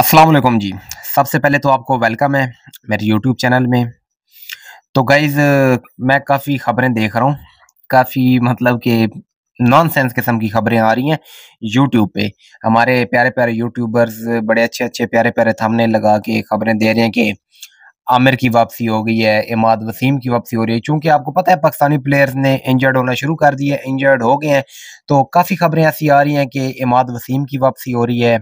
अस्सलाम वालेकुम जी सबसे पहले तो आपको वेलकम है मेरे यूट्यूब चैनल में तो गाइज़ मैं काफ़ी ख़बरें देख रहा हूँ काफ़ी मतलब कि नॉन सेंस किस्म की खबरें आ रही हैं यूट्यूब पे हमारे प्यारे प्यारे यूट्यूबर्स बड़े अच्छे अच्छे प्यारे प्यारे थमने लगा के खबरें दे रहे हैं कि आमिर की वापसी हो गई है इमाद वसीम की वापसी हो रही है चूंकि आपको पता है पाकिस्तानी प्लेयर्स ने इंजर्ड होना शुरू कर दिया इंजर्ड हो गए हैं तो काफ़ी खबरें ऐसी आ रही हैं कि इमाद वसीम की वापसी हो रही है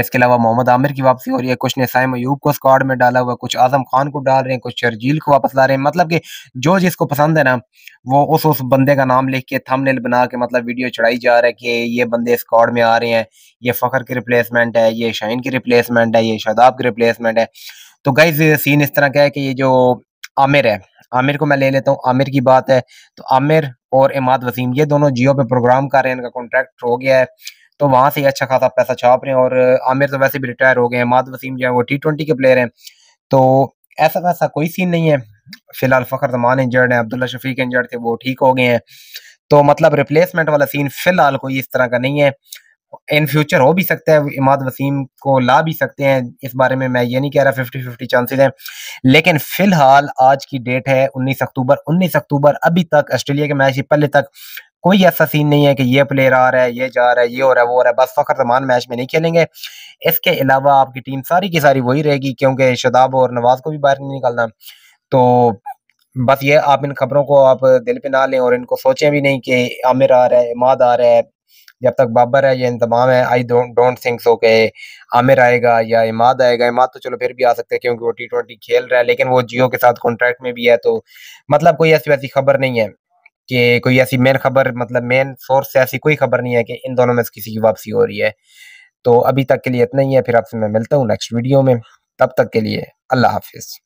इसके अलावा मोहम्मद आमिर की वापसी हो रही है कुछ ने साइम अयूब को स्क्वाड में डाला हुआ कुछ आजम खान को डाल रहे हैं कुछ शर्जील को वापस ला रहे हैं मतलब कि जो जिसको पसंद है ना वो उस उस बंदे का नाम लिख के थंबनेल बना के मतलब वीडियो चढ़ाई जा रहा है कि ये बंदे स्क्वाड में आ रहे हैं ये फ़खर की रिप्लेसमेंट है ये शाइन की रिप्लेसमेंट है ये शादाब की रिप्लेसमेंट है तो गाइज सीन इस तरह का है कि ये जो आमिर है आमिर को मैं ले लेता हूँ आमिर की बात है तो आमिर और इमाद वसीम ये दोनों जियो पे प्रोग्राम कर रहे हैं इनका कॉन्ट्रैक्ट हो गया है तो वहां से अच्छा खासा पैसा छाप रहे हैं और आमिर तो वैसे भी रिटायर हो गए हैं माद वसीम जो है वो टी ट्वेंटी के प्लेयर हैं तो ऐसा वैसा कोई सीन नहीं है फिलहाल फखर जमान तो इंजर्ड है अब्दुल्ला शफीक इंजर्ड थे वो ठीक हो गए हैं तो मतलब रिप्लेसमेंट वाला सीन फिलहाल कोई इस तरह का नहीं है इन फ्यूचर हो भी सकता है इमाद वसीम को ला भी सकते हैं इस बारे में मैं ये नहीं कह रहा फिफ्टी फिफ्टी चांसेस हैं लेकिन फिलहाल आज की डेट है उन्नीस अक्टूबर उन्नीस अक्टूबर अभी तक ऑस्ट्रेलिया के मैच से पहले तक कोई ऐसा सीन नहीं है कि ये प्लेयर आ रहा है ये जा रहा है ये हो रहा है वो हो रहा है बस फखर जमान मैच में नहीं खेलेंगे इसके अलावा आपकी टीम सारी की सारी वही रहेगी क्योंकि शदाब और नवाज को भी बाहर नहीं निकालना तो बस ये आप इन खबरों को आप दिल पे ना लें और इनको सोचें भी नहीं कि आमिर आ रहा है इमाद आ रहा है जब तक बाबर है या इंतमाम है आई डोंट थिंक सो के आमिर आएगा या इमाद आएगा इमाद तो चलो फिर भी आ सकते हैं क्योंकि वो टी ट्वेंटी खेल रहा है लेकिन वो जियो के साथ कॉन्ट्रैक्ट में भी है तो मतलब कोई ऐसी वैसी खबर नहीं है कि कोई ऐसी मेन खबर मतलब मेन सोर्स से ऐसी कोई खबर नहीं है कि इन दोनों में से किसी की वापसी हो रही है तो अभी तक के लिए इतना ही है फिर आपसे मैं मिलता हूँ नेक्स्ट वीडियो में तब तक के लिए अल्लाह हाफिज़